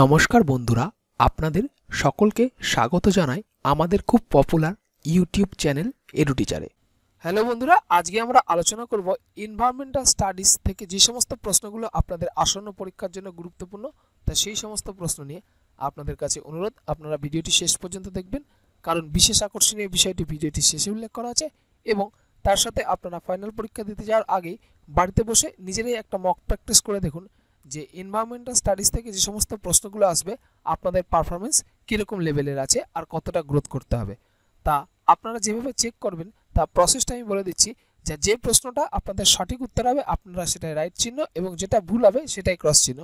নমস্কার বন্ধুরা আপনাদের সকলকে স্বাগত জানাই আমাদের খুব পপুলার ইউটিউব চ্যানেল এডুটিচারে হ্যালো বন্ধুরা আজকে আমরা আলোচনা করব এনভায়রনমেন্টাল স্টাডিজ থেকে যে সমস্ত প্রশ্নগুলো আপনাদের আসন্ন পরীক্ষার জন্য গুরুত্বপূর্ণ তা সেই সমস্ত প্রশ্ন নিয়ে আপনাদের কাছে অনুরোধ আপনারা ভিডিওটি শেষ পর্যন্ত দেখবেন কারণ বিশেষ আকর্ষণীয় বিষয়টি ভিডিওটি শেষে উল্লেখ করা আছে এবং তার সাথে আপনারা ফাইনাল পরীক্ষা দিতে যাওয়ার আগে বাড়িতে বসে নিজেরাই একটা মক প্র্যাকটিস করে দেখুন যে এনভায়রনমেন্টাল স্টাডিজ থেকে যে সমস্ত প্রশ্নগুলো আসবে আপনাদের পারফরমেন্স কীরকম লেভেলের আছে আর কতটা গ্রোথ করতে হবে তা আপনারা যেভাবে চেক করবেন তা প্রসেসটা আমি বলে দিচ্ছি যে যে প্রশ্নটা আপনাদের সঠিক উত্তর হবে আপনারা সেটাই রাইট চিহ্ন এবং যেটা ভুল হবে সেটাই ক্রস চিহ্ন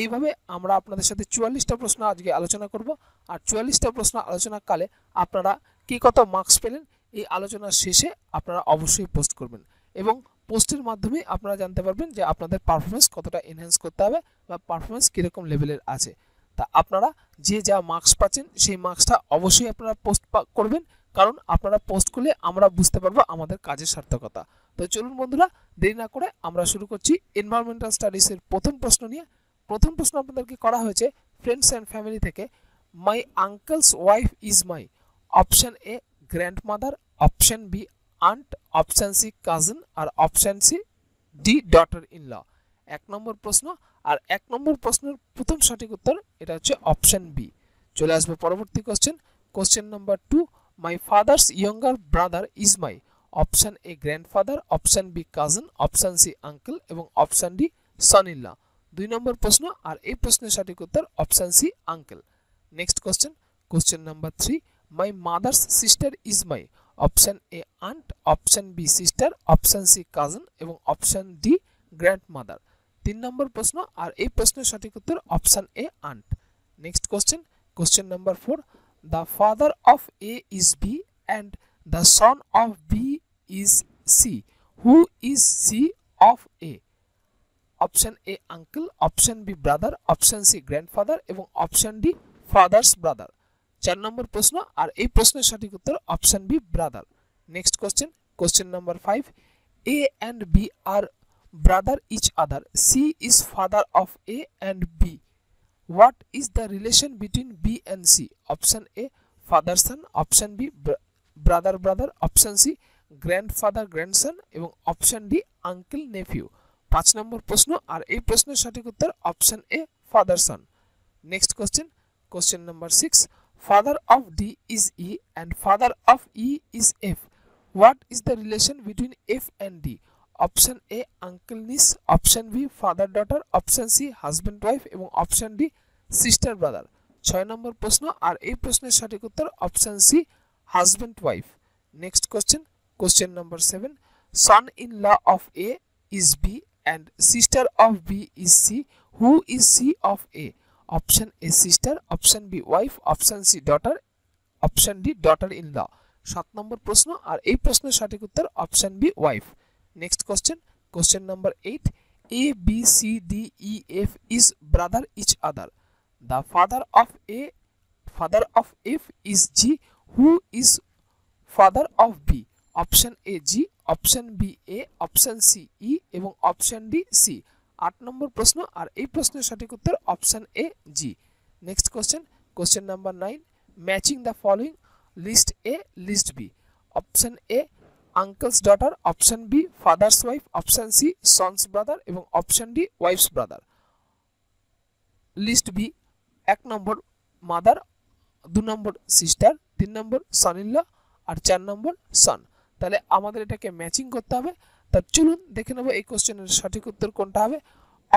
এইভাবে আমরা আপনাদের সাথে চুয়াল্লিশটা প্রশ্ন আজকে আলোচনা করব আর চুয়াল্লিশটা প্রশ্ন আলোচনাকালে আপনারা কী কত মার্কস পেলেন এই আলোচনার শেষে আপনারা অবশ্যই পোস্ট করবেন এবং পোস্টের মাধ্যমে আপনারা জানতে পারবেন যে আপনাদের পারফরমেন্স কতটা এনহ্যান্স করতে হবে বা পারফরমেন্স কীরকম লেভেলের আছে তা আপনারা যে যা মার্কস পাচ্ছেন সেই মার্কসটা অবশ্যই আপনারা পোস্ট করবেন কারণ আপনারা পোস্ট করলে আমরা বুঝতে পারবো আমাদের কাজের সার্থকতা তো চলুন বন্ধুরা দেরি না করে আমরা শুরু করছি এনভায়রনমেন্টাল স্টাডিজের প্রথম প্রশ্ন নিয়ে প্রথম প্রশ্ন আপনাদেরকে করা হয়েছে ফ্রেন্ডস অ্যান্ড ফ্যামিলি থেকে my uncle's wife is my option A grandmother option B aunt option C cousin আর option C D daughter in law এক নম্বর প্রশ্ন আর এক নম্বর প্রশ্নের প্রথম সঠিক উত্তর এটা হচ্ছে অপশান বি চলে আসবে পরবর্তী question question number two my father's younger brother is my option A grandfather option B cousin option C uncle এবং অপশান ডি সনিল্লা দুই নম্বর প্রশ্ন আর এই প্রশ্নের সঠিক উত্তর option C uncle next question question number three my mother's sister is my option A aunt option B sister option C cousin এবং অপশন ডি গ্র্যান্ডমাদার 3 নম্বর প্রশ্ন আর এই প্রশ্নের সঠিক উত্তর option A aunt next question question number 4 the father of A is B and the son of B is C who is C of A option A uncle option B brother option C grandfather এবং option D father's brother চার নম্বর প্রশ্ন আর এই প্রশ্নের সঠিক উত্তর option B brother next question question number five A and B are brother each other C is father of A and B what is the relation between B and C option A father son option B brother brother option C grandfather grandson এবং option D uncle nephew পাঁচ নম্বর প্রশ্ন আর এই প্রশ্নের সঠিক উত্তর option A father son next question question number six father of D is E and father of E is F. What is the relation between F and D? Option A uncle niece option B father daughter option C husband wife এবং option D sister brother ছয় নম্বর প্রশ্ন আর এই প্রশ্নের সঠিক উত্তর option C husband wife next question question number seven son in law of A is B and sister of B is C who is C of A option A sister option B wife option C daughter option D daughter in law 7 নম্বর প্রশ্ন আর এই প্রশ্নের সঠিক উত্তর option B wife next question question number 8 A B C D E F is brother each other the father of A father of F is G who is father of B option A G option B A option C E এবং option D C 8 নম্বর প্রশ্ন আর এই প্রশ্নের সঠিক উত্তর option A G next question question number 9 matching the following list A list B option A uncle's daughter option B father's wife option C son's brother এবং option D wife's brother list B 1 নম্বর mother 2 নম্বর sister 3 নম্বর son in law আর 4 নম্বর son তাহলে আমরা এটাকে matching করতে হবে তা চলুন দেখে নেবো এই কোশ্চেনের সঠিক উত্তর কোনটা হবে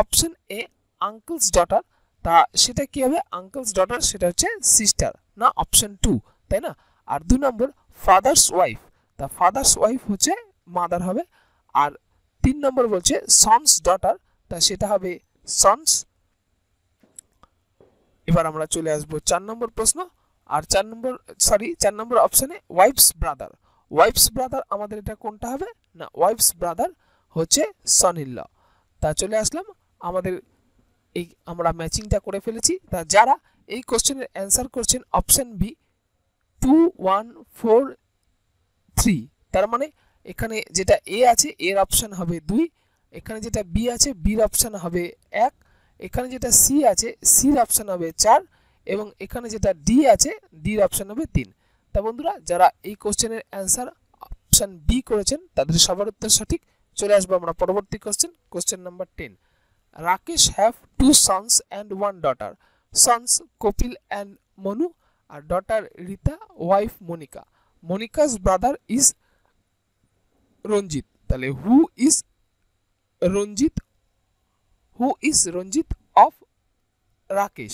অপশন এ আঙ্কেলস ডটার তা সেটা কি হবে আঙ্কলস ডটার সেটা হচ্ছে সিস্টার না অপশন টু তাই না আর দু নম্বর ফাদার্স ওয়াইফ তা ফাদার্স ওয়াইফ হচ্ছে মাদার হবে আর তিন নম্বর বলছে সন্স ডটার তা সেটা হবে সন্স এবার আমরা চলে আসবো চার নম্বর প্রশ্ন আর চার নম্বর সরি চার নম্বর অপশানে ওয়াইফস ব্রাদার ওয়াইফস ব্রাদার আমাদের এটা কোনটা হবে না ওয়াইফস ব্রাদার হচ্ছে সনিল তা চলে আসলাম আমাদের এই আমরা ম্যাচিংটা করে ফেলেছি তা যারা এই কোশ্চেনের অ্যান্সার করছেন option B two one four three তার মানে এখানে যেটা এ আছে এর অপশান হবে দুই এখানে যেটা বি আছে বির অপশান হবে এক এখানে যেটা সি আছে সির অপশান হবে চার এবং এখানে যেটা ডি আছে ডির অপশান হবে তিন তা বন্ধুরা যারা এই কোশ্চেনের অ্যান্সার অপশন বি করেছেন তাদের সবার উত্তর সঠিক চলে আসবো আমরা পরবর্তী question question number ten Rakesh have two sons and one daughter sons Kapil and Manu আর daughter Rita wife Monika Monika's brother is Ranjit তাহলে who is Ranjit who is Ranjit of Rakesh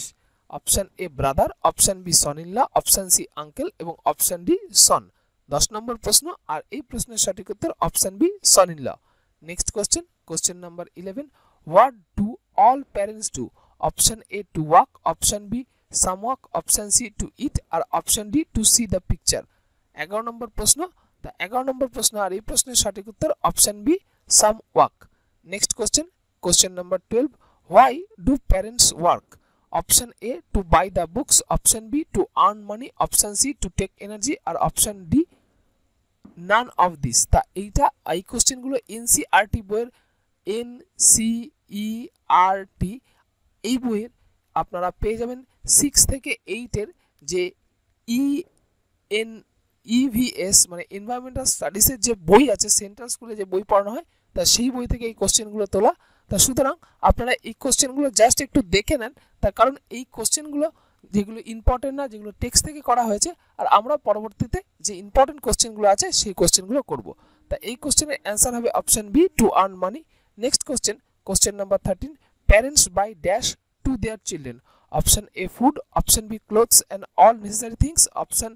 option A brother option B son in law option C uncle এবং অপশন ডি সন দশ নম্বর প্রশ্ন আর এই প্রশ্নের সঠিক উত্তর option B son law next question question number eleven what do all parents do option A to walk option B some walk option C to eat আর option D to see the picture এগারো নম্বর প্রশ্ন তা এগারো নম্বর প্রশ্ন আর এই প্রশ্নের সঠিক উত্তর option B some walk next question question number twelve why do parents work option A to buy the books option B to earn money option C to take energy আর option D none of this তা এইটা এই কোশ্চেনগুলো NCERT বইয়ের N C E আর টি এই বইয়ের আপনারা পেয়ে যাবেন সিক্স থেকে এইটের যে ই এন ইভিএস মানে এনভায়রনমেন্টাল স্টাডিজের যে বই আছে সেন্ট্রাল স্কুলে যে বই পড়ানো হয় তা সেই বই থেকে এই কোশ্চেনগুলো তোলা তা সুতরাং আপনারা এই কোশ্চেনগুলো জাস্ট একটু দেখে নেন তার কারণ এই কোশ্চেনগুলো যেগুলো ইম্পর্টেন্ট না যেগুলো টেক্সট থেকে করা হয়েছে আর আমরা পরবর্তীতে যে ইম্পর্টেন্ট কোশ্চেনগুলো আছে সেই কোশ্চেনগুলো করব তা এই কোশ্চেনের অ্যান্সার হবে option B to earn money next question question number thirteen parents buy dash to their children option A food option B clothes and all necessary things option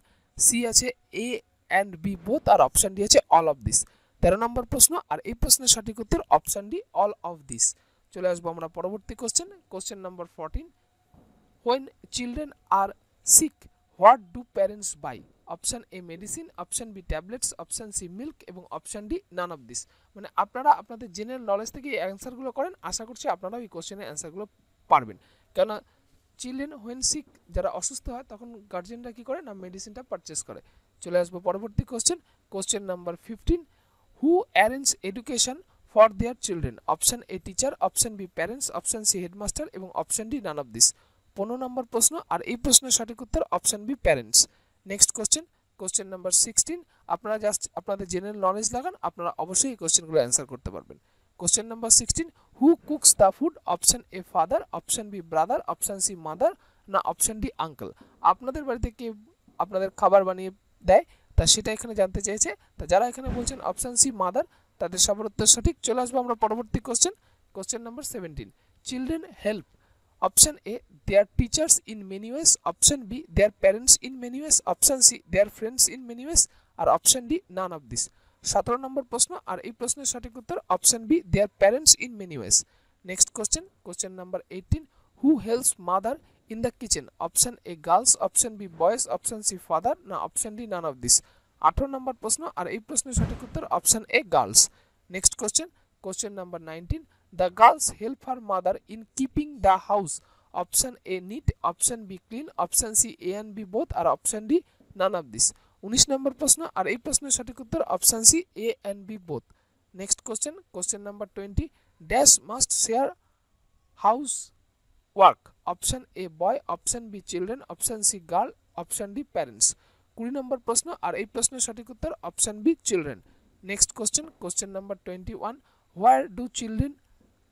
C আছে এ অ্যান্ড বি বোথ আর option D আছে all of this তেরো নম্বর প্রশ্ন আর এই প্রশ্নের সঠিক উত্তর option D all of this চলে আসবো আমরা পরবর্তী question question number fourteen when children are sick what do parents buy option A medicine option B tablets option C milk এবং option D none of this মানে আপনারা আপনাদের general knowledge থেকে এই অ্যান্সারগুলো করেন আশা করছি আপনারা এই কোশ্চেনের অ্যান্সারগুলো পারবেন কেননা চিলড্রেন হোয়েন সিক যারা অসুস্থ হয় তখন গার্জেনরা কী করে না মেডিসিনটা পারচেস করে চলে আসবো পরবর্তী question question number fifteen who arrange education for their children option A teacher option B parents option C headmaster এবং option D none of this পনেরো নম্বর প্রশ্ন আর এই প্রশ্নের সঠিক উত্তর option B parents next question question number sixteen আপনারা জাস্ট আপনাদের জেনারেল নলেজ লাগান আপনারা অবশ্যই এই কোশ্চেনগুলো অ্যান্সার করতে পারবেন question number sixteen who cooks the food option A father option B brother option C mother না অপশান ডি আঙ্কেল আপনাদের বাড়িতে কে আপনাদের খাবার বানিয়ে দেয় তা সেটা এখানে জানতে চেয়েছে তা যারা এখানে বলছেন অপশান সি মাদার তাদের সবার উত্তর সঠিক চলে আসবো আমরা পরবর্তী question question number seventeen children help Option A, their teachers in many ways. Option B, their parents in many ways. Option C, their friends in many ways. আর option D none of this সতেরো নম্বর প্রশ্ন আর এই প্রশ্নের সঠিক উত্তর option B their parents in many ways next question question number eighteen who helps mother in the kitchen option A girls option B boys option C father না option D none of this আঠারো নাম্বার প্রশ্ন আর এই প্রশ্নের সঠিক উত্তর option A girls next question question number nineteen The girls help her mother in keeping the house. Option A neat, option B clean, option C A and B both আর option D none of this. 19 নম্বর প্রশ্ন আর এই প্রশ্নের সঠিক উত্তর option C A and B both next question question number twenty dash must share house work option A boy option B children option C girl option D parents কুড়ি নম্বর প্রশ্ন আর এই প্রশ্নের সঠিক উত্তর option B children next question question number twenty one where do children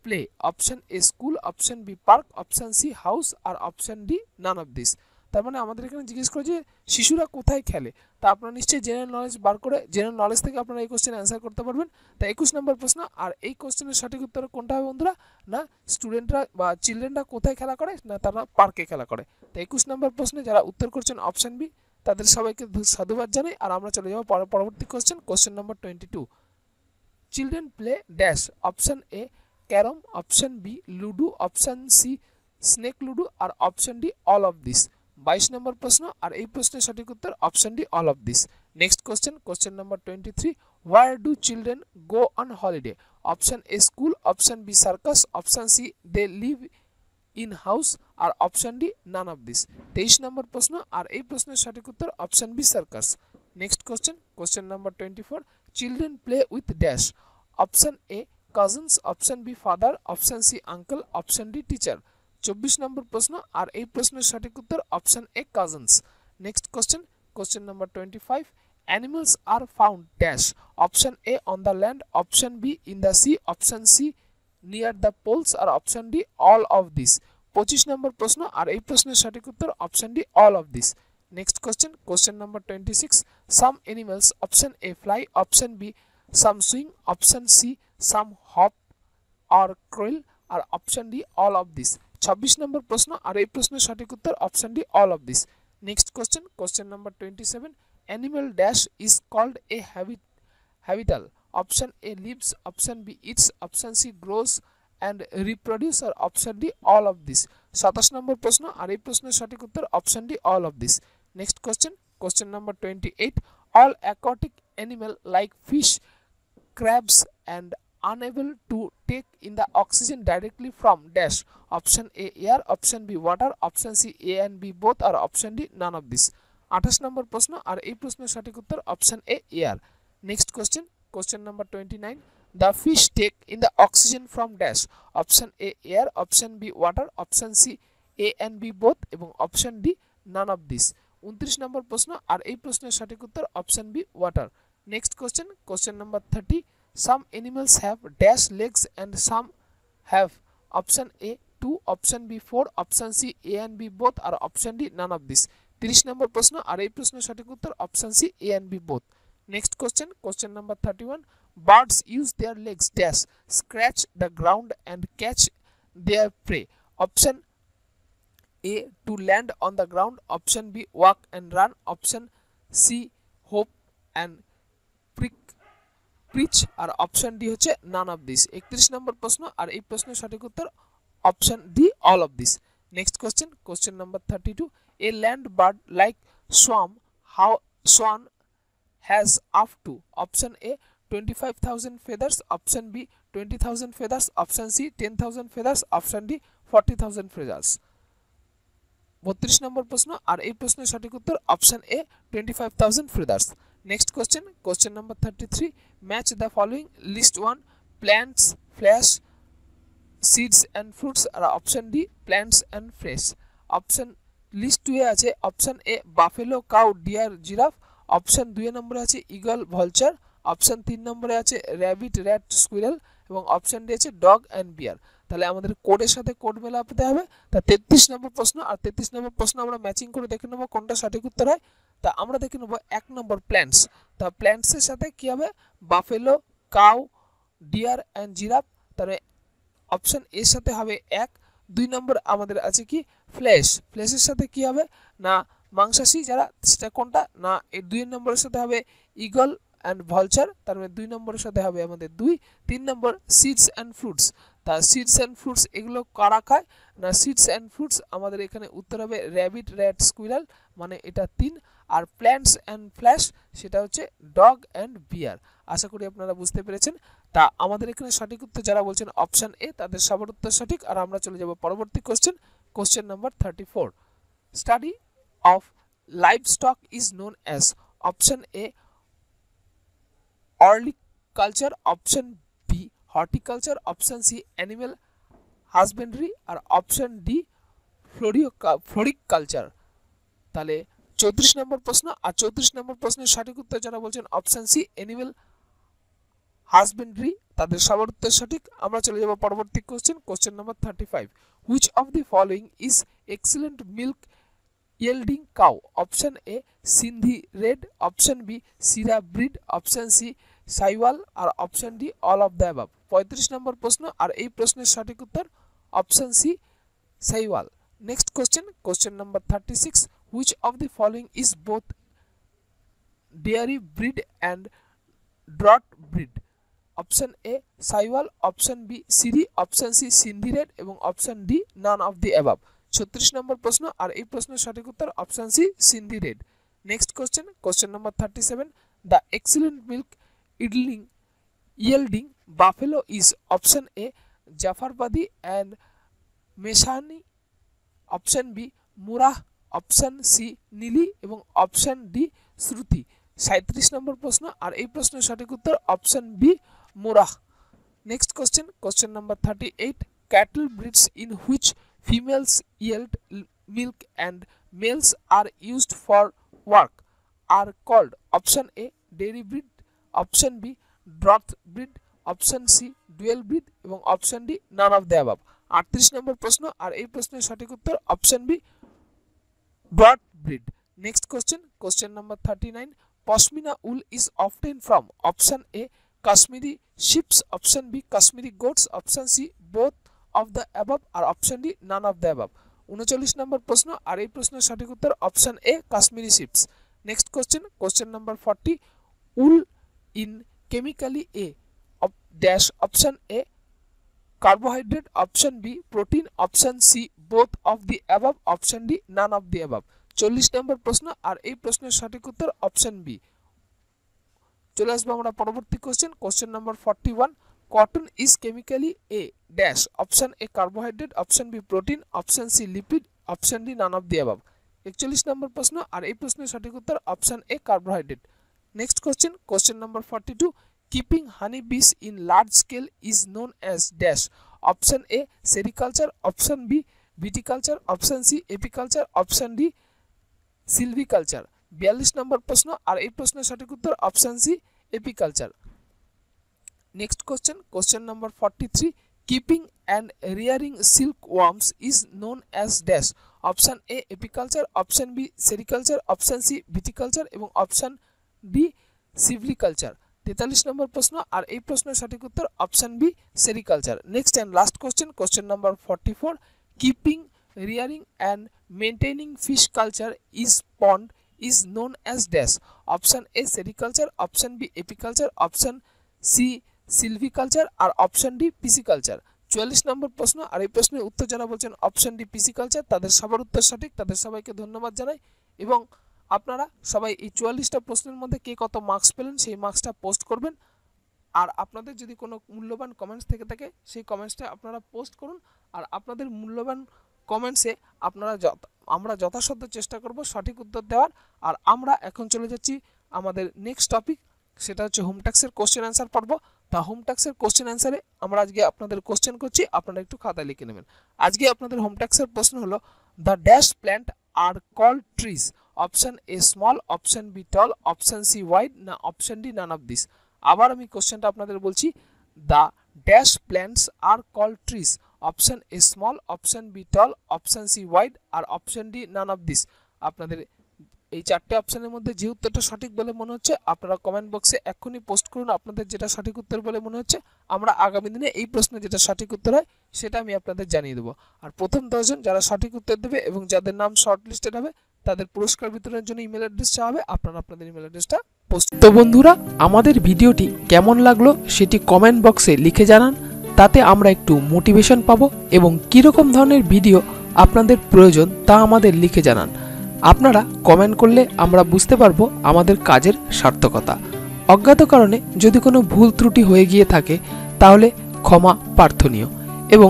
play option A school option B park option C house আর option D none of this তার মানে আমাদের এখানে জিজ্ঞেস করে যে শিশুরা কোথায় খেলে তা আপনারা নিশ্চয়ই জেনারেল নলেজ বার করে জেনারেল নলেজ থেকে আপনারা এই কোশ্চেন অ্যান্সার করতে পারবেন তা একুশ নম্বর প্রশ্ন আর এই কোশ্চেনের সঠিক উত্তর কোনটা হবে বন্ধুরা না স্টুডেন্টরা বা চিলড্রেনরা কোথায় খেলা করে না তারা পার্কে খেলা করে তা একুশ নম্বর প্রশ্নে যারা উত্তর করছেন অপশন বি তাদের সবাইকে সাধুবাদ জানাই আর আমরা চলে যাবো পরবর্তী question question number twenty two children play dash option A carrom option B ludo option C snake ludo और option D all of this 22 number प्रश्न और ये प्रश्न सठिक उत्तर option D all of this next question question number twenty three where do children go on holiday option A school option B circus option C they live in house और option D none of this तेईस number प्रश्न और ये प्रश्न सठिक उत्तर option B circus next question question number four children play with dash option A cousins option B father option C uncle option D teacher चौबीस number प्रश्न और ये प्रश्न सठिक उत्तर option A cousins next question question number twenty five animals are found dash option A on the land option B in the option C near the poles और option D all of this पचिस number प्रश्न और ये प्रश्न सठिक उत्तर option D all of this next question question number twenty six some animals option A fly option B some swim option C some hop আর crawl আর option D all of this ছাব্বিশ number প্রশ্ন আর এই প্রশ্নের সঠিক উত্তর option D all of this next question question number twenty seven animal dash is called a habit হ্যাবিটাল option A lives option B eats option C grows and reproduce আর option D all of this সাতাশ number প্রশ্ন আর এই প্রশ্নের সঠিক উত্তর option D all of this next question question number twenty eight all aquatic animal like fish crabs and unable to take in the oxygen directly from dash option a air option b water option c a and b both or option d none of this আঠাশ নম্বর প্রশ্ন আর এই প্রশ্নের সঠিক উত্তর option A air next question question number twenty nine the fish take in the oxygen from dash option A air option B water option C A and B both এবং option D none of this উনত্রিশ number প্রশ্ন আর এই প্রশ্নের সঠিক উত্তর option B water next question question number thirty some animals have dash legs and some have option a 2 option b 4 option c a and b both Or option d none of this 30 number question are a prashna shatik uttar option c a and b both next question question number 31 birds use their legs dash scratch the ground and catch their prey option a to land on the ground option b walk and run option c hope and prick pitch আর option D হচ্ছে none of this একত্রিশ নম্বর প্রশ্ন আর এই প্রশ্নের সঠিক উত্তর option D all of this next question question number thirty two a land bird like swan how swan has up to option A twenty five thousand feathers option B twenty thousand feathers option C ten thousand feathers option D forty thousand feathers বত্রিশ number প্রশ্ন আর এই প্রশ্নের সঠিক উত্তর option A twenty five thousand feathers next question question number 33 match the following list one plants flesh, seeds and fruits are option d plants and fresh option list টুয়ে is option A buffalo, cow, deer, giraffe. Option দুই number is eagle, vulture. Option তিন number is rabbit, rat, squirrel. Option D is dog and bear. তাহলে আমাদের কোডের সাথে code মেলা পেতে হবে তা তেত্রিশ নম্বর প্রশ্ন আর তেত্রিশ নম্বর প্রশ্ন আমরা ম্যাচিং করে দেখে নেবো কোনটা সঠিক উত্তর হয় তা আমরা দেখে নেবো এক নম্বর প্ল্যান্টস তা প্ল্যান্টসের সাথে কী হবে buffalo cow deer and giraffe তার অপশান এর সাথে হবে এক দুই নম্বর আমাদের আছে কি ফ্লেশ ফ্লেশের সাথে কি হবে না মাংসাশী যারা সেটা কোনটা না এই দুই নম্বরের সাথে হবে ইগল অ্যান্ড ভলচার তার মানে দুই নম্বরের সাথে হবে আমাদের দুই তিন নম্বর সিডস অ্যান্ড ফ্রুটস তা সিডস অ্যান্ড ফ্রুটস এগুলো কারা খায় না সিডস অ্যান্ড ফ্রুটস আমাদের এখানে উত্তর হবে র্যাবিট র্যাট স্কুইরাল মানে এটা তিন আর প্ল্যান্টস অ্যান্ড ফ্ল্যাশ সেটা হচ্ছে ডগ অ্যান্ড বিয়ার আশা করি আপনারা বুঝতে পেরেছেন তা আমাদের এখানে সঠিক উত্তর যারা বলছেন অপশান এ তাদের সবার উত্তর সঠিক আর আমরা চলে যাব পরবর্তী question question number thirty four study of livestock is known as option A olericulture option horticulture option C animal husbandry আর অপশন ডি ফ্লোরিও ফ্লোরিক কালচার তাহলে চৌত্রিশ নম্বর প্রশ্ন আর চৌত্রিশ নম্বর প্রশ্নের সঠিক উত্তর যারা বলছেন অপশন সি অ্যানিমেল হাজবেন্ডারি তাদের সবার উত্তর সঠিক আমরা চলে যাবো পরবর্তী question question number thirty five which of the following is excellent milk yielding cow option A Sindhi red option B সিরা ব্রিড অপশন সি সাইওয়াল আর option D all of the above পঁয়ত্রিশ নম্বর প্রশ্ন আর এই প্রশ্নের সঠিক উত্তর option C Sahiwal next question question number thirty six which of the following is both dairy breed and draught breed option A Sahiwal option B Siri option C Sindhi red এবং option D none of the above ছত্রিশ number প্রশ্ন আর এই প্রশ্নের সঠিক উত্তর option C Sindhi red next question question number thirty seven the excellent milk ইডলিং yielding buffalo is option A Jafarbadi and Meshani option B Murah option C Nili এবং option D শ্রুতি সাঁত্রিশ নম্বর প্রশ্ন আর এই প্রশ্নের সঠিক উত্তর option B Murrah next question question number thirty eight cattle breeds in which females yield milk and males are used for work are called option A dairy breed option B draught breed option C dual breed এবং option D none of the above আটত্রিশ number প্রশ্ন আর এই প্রশ্নের সঠিক উত্তর option B broad breed next question question number thirty nine pashmina wool is often from option A Kashmiri sheeps option B Kashmiri goats option C both of the above আর option D none of the above উনচল্লিশ number প্রশ্ন আর এই প্রশ্নের সঠিক উত্তর option A Kashmiri sheeps next question question number forty wool in chemically A op dash option A carbohydrate option B protein option C both of the above option D none of the above 40 number প্রশ্ন আর এই প্রশ্নের সঠিক উত্তর option B চলে আসবো আমরা পরবর্তী question question number 41 cotton is chemically a dash option A carbohydrate option B protein option C lipid option D none of the above 41 number প্রশ্ন আর এই প্রশ্নের সঠিক উত্তর option A carbohydrate next question question number 42 keeping honeybees in large scale is known as dash option a sericulture option b viticulture option c apiculture option d silviculture বিয়াল্লিশ number প্রশ্ন আর এই প্রশ্নের সঠিক উত্তর option C apiculture next question question number forty three keeping and rearing silkworms is known as dash option A apiculture option B sericulture option C viticulture এবং option B silviculture তেতাল্লিশ number প্রশ্ন আর এই প্রশ্নের সঠিক উত্তর option B sericulture next and last question question number forty four keeping rearing and maintaining fish culture is pond is known as dash option A sericulture option B apiculture option C silviculture আর option D pisciculture চুয়াল্লিশ number প্রশ্ন আর এই প্রশ্নের উত্তর যারা বলছেন option D pisciculture তাদের সবার উত্তর সঠিক তাদের সবাইকে ধন্যবাদ জানাই এবং আপনারা সবাই এই চুয়াল্লিশটা প্রশ্নের মধ্যে কে কত মার্কস পেলেন সেই মার্কসটা পোস্ট করবেন আর আপনাদের যদি কোনো মূল্যবান কমেন্টস থেকে থাকে সেই কমেন্টসটা আপনারা পোস্ট করুন আর আপনাদের মূল্যবান কমেন্টসে আপনারা আমরা যথাসাধ্য চেষ্টা করব সঠিক উত্তর দেওয়ার আর আমরা এখন চলে যাচ্ছি আমাদের নেক্সট টপিক সেটা হচ্ছে হোম ট্যাক্সের কোশ্চেন অ্যান্সার পড়ব তা হোম ট্যাক্সের কোশ্চেন অ্যান্সারে আমরা আজকে আপনাদের কোশ্চেন করছি আপনারা একটু খাতায় লিখে নেবেন আজকে আপনাদের হোম ট্যাক্সের প্রশ্ন হলো the dash plant are call trees option A small option B tall option C wide না option D none of this আবার আমি কোশ্চেনটা আপনাদের বলছি the dash plants are call trees option A small option B tall option C wide আর option D none of this আপনাদের এই চারটে অপশানের মধ্যে যে উত্তরটা সঠিক বলে মনে হচ্ছে আপনারা কমেন্ট বক্সে এক্ষুনি পোস্ট করুন আপনাদের যেটা সঠিক উত্তর বলে মনে হচ্ছে আমরা আগামী দিনে এই প্রশ্নে যেটা সঠিক উত্তর হয় সেটা আমি আপনাদের জানিয়ে দেবো আর প্রথম দশজন যারা সঠিক উত্তর দেবে এবং যাদের নাম শর্ট লিস্টেড হবে তাদের পুরস্কার বিতরণের জন্য ইমেল অ্যাড্রেস চাওয়া হবে আপনারা আপনাদের ইমেল অ্যাড্রেসটা পোস্ট তো বন্ধুরা আমাদের ভিডিওটি কেমন লাগলো সেটি কমেন্ট বক্সে লিখে জানান তাতে আমরা একটু মোটিভেশন পাবো এবং কীরকম ধরনের ভিডিও আপনাদের প্রয়োজন তা আমাদের লিখে জানান আপনারা কমেন্ট করলে আমরা বুঝতে পারবো আমাদের কাজের সার্থকতা অজ্ঞাত কারণে যদি কোনো ভুল ত্রুটি হয়ে গিয়ে থাকে তাহলে ক্ষমা প্রার্থনীয় এবং